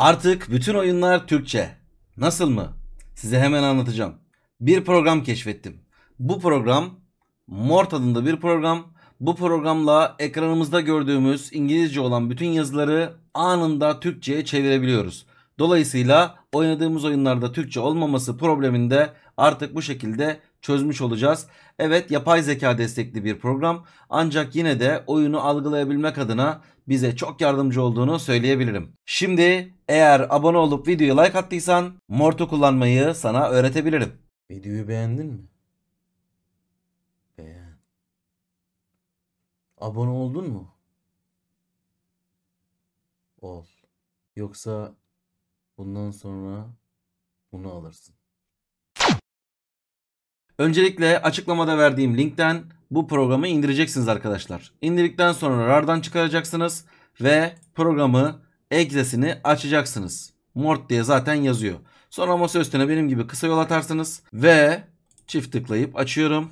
Artık bütün oyunlar Türkçe. Nasıl mı? Size hemen anlatacağım. Bir program keşfettim. Bu program Mort adında bir program. Bu programla ekranımızda gördüğümüz İngilizce olan bütün yazıları anında Türkçe'ye çevirebiliyoruz. Dolayısıyla oynadığımız oyunlarda Türkçe olmaması probleminde artık bu şekilde çözmüş olacağız. Evet yapay zeka destekli bir program ancak yine de oyunu algılayabilmek adına bize çok yardımcı olduğunu söyleyebilirim. Şimdi eğer abone olup videoya like attıysan Mort'u kullanmayı sana öğretebilirim. Videoyu beğendin mi? Beğen. Abone oldun mu? Ol. Yoksa bundan sonra bunu alırsın. Öncelikle açıklamada verdiğim linkten bu programı indireceksiniz arkadaşlar. İndirdikten sonra RAR'dan çıkaracaksınız ve programı egzesini açacaksınız. Mort diye zaten yazıyor. Sonra masaüstüne benim gibi kısa yol atarsınız ve çift tıklayıp açıyorum.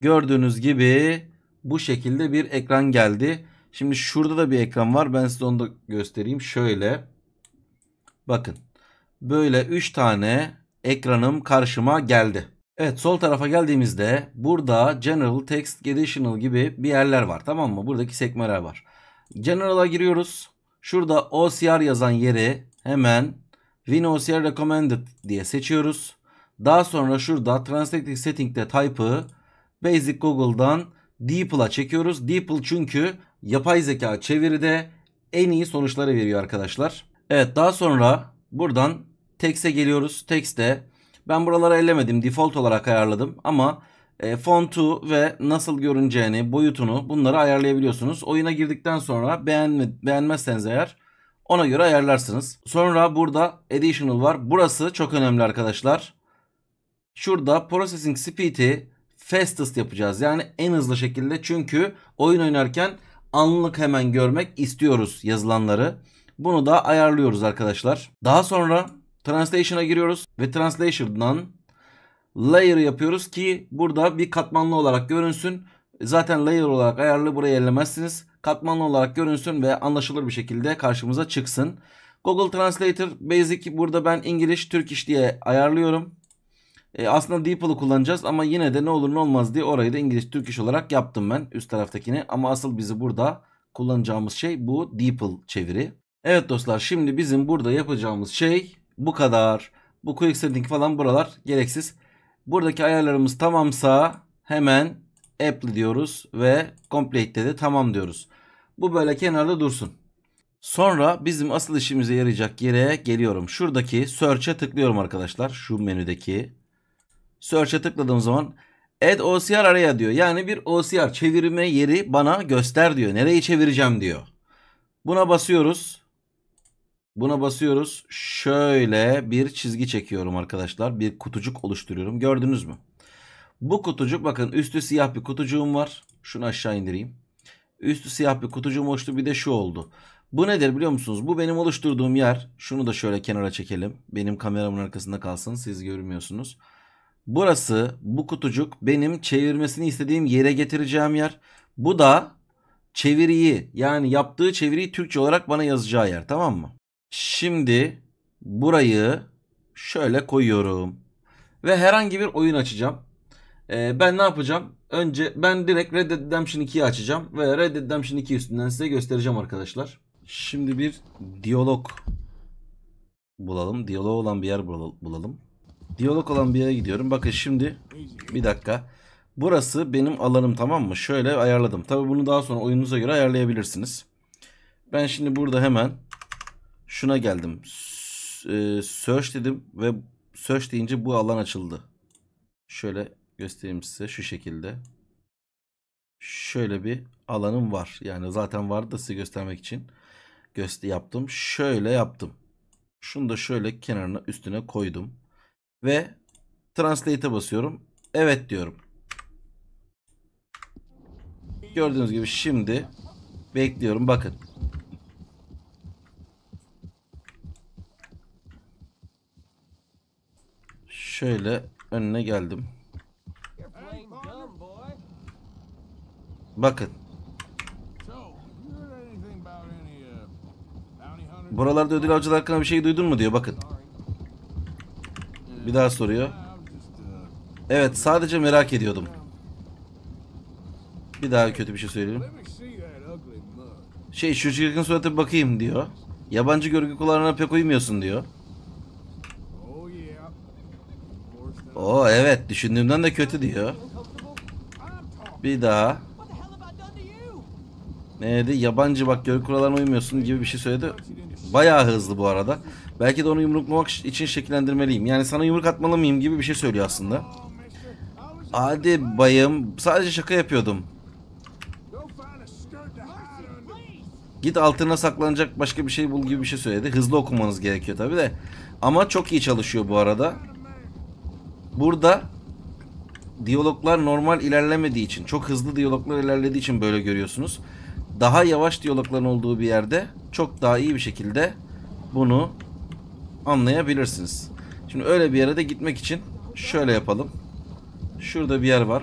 Gördüğünüz gibi bu şekilde bir ekran geldi. Şimdi şurada da bir ekran var. Ben size onu da göstereyim. Şöyle. Bakın. Böyle 3 tane ekranım karşıma geldi. Evet sol tarafa geldiğimizde burada General, Text, Additional gibi bir yerler var tamam mı? Buradaki sekmeler var. General'a giriyoruz. Şurada OCR yazan yeri hemen Win OCR Recommended diye seçiyoruz. Daha sonra şurada Translated Setting'de type'ı Basic Google'dan DeepL'a çekiyoruz. DeepL çünkü yapay zeka çeviride en iyi sonuçları veriyor arkadaşlar. Evet daha sonra buradan Text'e geliyoruz. Text'te ben buraları ellemedim. Default olarak ayarladım ama e, fontu ve nasıl görüneceğini, boyutunu bunları ayarlayabiliyorsunuz. Oyuna girdikten sonra beğenme, beğenmezseniz eğer ona göre ayarlarsınız. Sonra burada additional var. Burası çok önemli arkadaşlar. Şurada processing speed'i fastest yapacağız. Yani en hızlı şekilde çünkü oyun oynarken anlık hemen görmek istiyoruz yazılanları. Bunu da ayarlıyoruz arkadaşlar. Daha sonra Translation'a giriyoruz ve Translation'dan layer yapıyoruz ki burada bir katmanlı olarak görünsün. Zaten layer olarak ayarlı buraya ellemezsiniz. Katmanlı olarak görünsün ve anlaşılır bir şekilde karşımıza çıksın. Google Translator Basic burada ben İngiliz, Türk diye ayarlıyorum. E, aslında DeepL'ı kullanacağız ama yine de ne olur ne olmaz diye orayı da İngiliz Türk olarak yaptım ben üst taraftakini. Ama asıl bizi burada kullanacağımız şey bu DeepL çeviri. Evet dostlar şimdi bizim burada yapacağımız şey bu kadar. Bu quick setting falan buralar gereksiz. Buradaki ayarlarımız tamamsa hemen apply diyoruz ve complete de tamam diyoruz. Bu böyle kenarda dursun. Sonra bizim asıl işimize yarayacak yere geliyorum. Şuradaki search'e tıklıyorum arkadaşlar. Şu menüdeki. Search'e tıkladığım zaman add OCR araya diyor. Yani bir OCR çevirme yeri bana göster diyor. Nereyi çevireceğim diyor. Buna basıyoruz. Buna basıyoruz. Şöyle bir çizgi çekiyorum arkadaşlar. Bir kutucuk oluşturuyorum. Gördünüz mü? Bu kutucuk bakın üstü siyah bir kutucuğum var. Şunu aşağı indireyim. Üstü siyah bir kutucuğum oluştu. Bir de şu oldu. Bu nedir biliyor musunuz? Bu benim oluşturduğum yer. Şunu da şöyle kenara çekelim. Benim kameramın arkasında kalsın. Siz görmüyorsunuz. Burası bu kutucuk benim çevirmesini istediğim yere getireceğim yer. Bu da çeviriyi yani yaptığı çeviriyi Türkçe olarak bana yazacağı yer tamam mı? Şimdi burayı şöyle koyuyorum. Ve herhangi bir oyun açacağım. Ee, ben ne yapacağım? Önce ben direkt Red Dead Redemption 2'yi açacağım. Ve Red Dead Redemption 2 üstünden size göstereceğim arkadaşlar. Şimdi bir diyalog bulalım. Diyalog olan bir yer bulalım. Diyalog olan bir yere gidiyorum. Bakın şimdi bir dakika. Burası benim alanım tamam mı? Şöyle ayarladım. Tabi bunu daha sonra oyununuza göre ayarlayabilirsiniz. Ben şimdi burada hemen şuna geldim. E, search dedim ve search deyince bu alan açıldı. Şöyle göstereyim size şu şekilde. Şöyle bir alanım var. Yani zaten vardı da size göstermek için göster yaptım. Şöyle yaptım. Şunu da şöyle kenarına üstüne koydum. Ve translate'e basıyorum. Evet diyorum. Gördüğünüz gibi şimdi bekliyorum. Bakın Şöyle önüne geldim. Bakın. Buralarda ödül avcılar hakkında bir şey duydun mu diyor bakın. Bir daha soruyor. Evet sadece merak ediyordum. Bir daha kötü bir şey söyleyeyim. Şey şu çirkin surata bakayım diyor. Yabancı görgü kulağına pek uymuyorsun diyor. O evet düşündüğümden de kötü diyor. Bir daha. Neydi? Yabancı bak görgü kurallarına uymuyorsun gibi bir şey söyledi. Bayağı hızlı bu arada. Belki de onu yumruklamak için şekillendirmeliyim. Yani sana yumruk atmalı mıyım gibi bir şey söylüyor aslında. Hadi bayım. Sadece şaka yapıyordum. Git altına saklanacak başka bir şey bul gibi bir şey söyledi. Hızlı okumanız gerekiyor tabi de. Ama çok iyi çalışıyor bu arada. Burada diyaloglar normal ilerlemediği için, çok hızlı diyaloglar ilerlediği için böyle görüyorsunuz. Daha yavaş diyalogların olduğu bir yerde çok daha iyi bir şekilde bunu anlayabilirsiniz. Şimdi öyle bir yere de gitmek için şöyle yapalım. Şurada bir yer var.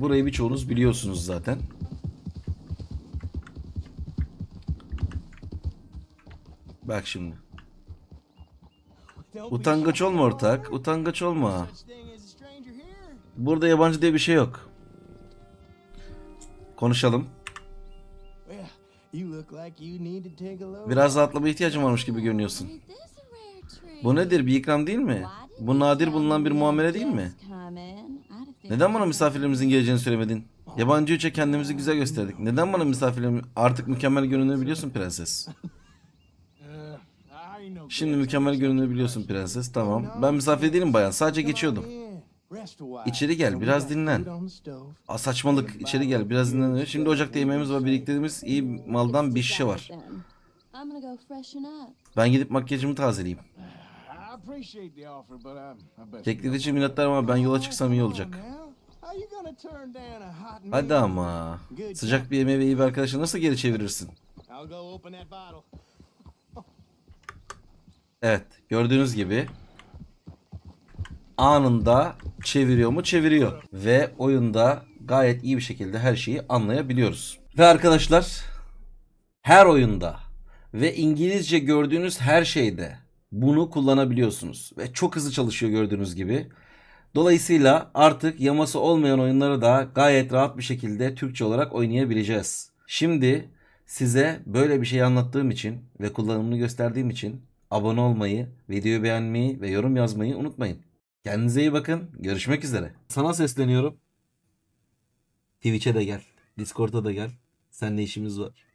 Burayı birçoğunuz biliyorsunuz zaten. Bak şimdi. Utangaç olma ortak. Utangaç olma. Burada yabancı diye bir şey yok. Konuşalım. Biraz rahatlama ihtiyacım varmış gibi görünüyorsun. Bu nedir? Bir ikram değil mi? Bu nadir bulunan bir muamele değil mi? Neden bana misafirlerimizin geleceğini söylemedin? Yabancı üçe kendimizi güzel gösterdik. Neden bana misafirlerim artık mükemmel görünüyor biliyorsun prenses? Şimdi mükemmel görünebiliyorsun prenses. Tamam. Ben misafir değilim bayan. Sadece geçiyordum. İçeri gel biraz dinlen. A, saçmalık içeri gel biraz dinlen. Şimdi ocakta yemeğimiz var biriktirdiğimiz iyi maldan bir şişe var. Ben gidip makyajımı tazeleyeyim. Teklif için minnettarım ama ben yola çıksam iyi olacak. Hadi ama. Sıcak bir yemeği ve iyi bir arkadaşı nasıl geri çevirirsin? Evet gördüğünüz gibi anında çeviriyor mu çeviriyor. Ve oyunda gayet iyi bir şekilde her şeyi anlayabiliyoruz. Ve arkadaşlar her oyunda ve İngilizce gördüğünüz her şeyde bunu kullanabiliyorsunuz. Ve çok hızlı çalışıyor gördüğünüz gibi. Dolayısıyla artık yaması olmayan oyunları da gayet rahat bir şekilde Türkçe olarak oynayabileceğiz. Şimdi size böyle bir şey anlattığım için ve kullanımını gösterdiğim için abone olmayı, videoyu beğenmeyi ve yorum yazmayı unutmayın. Kendinize iyi bakın. Görüşmek üzere. Sana sesleniyorum. Twitch'e de gel. Discord'a da gel. Seninle işimiz var.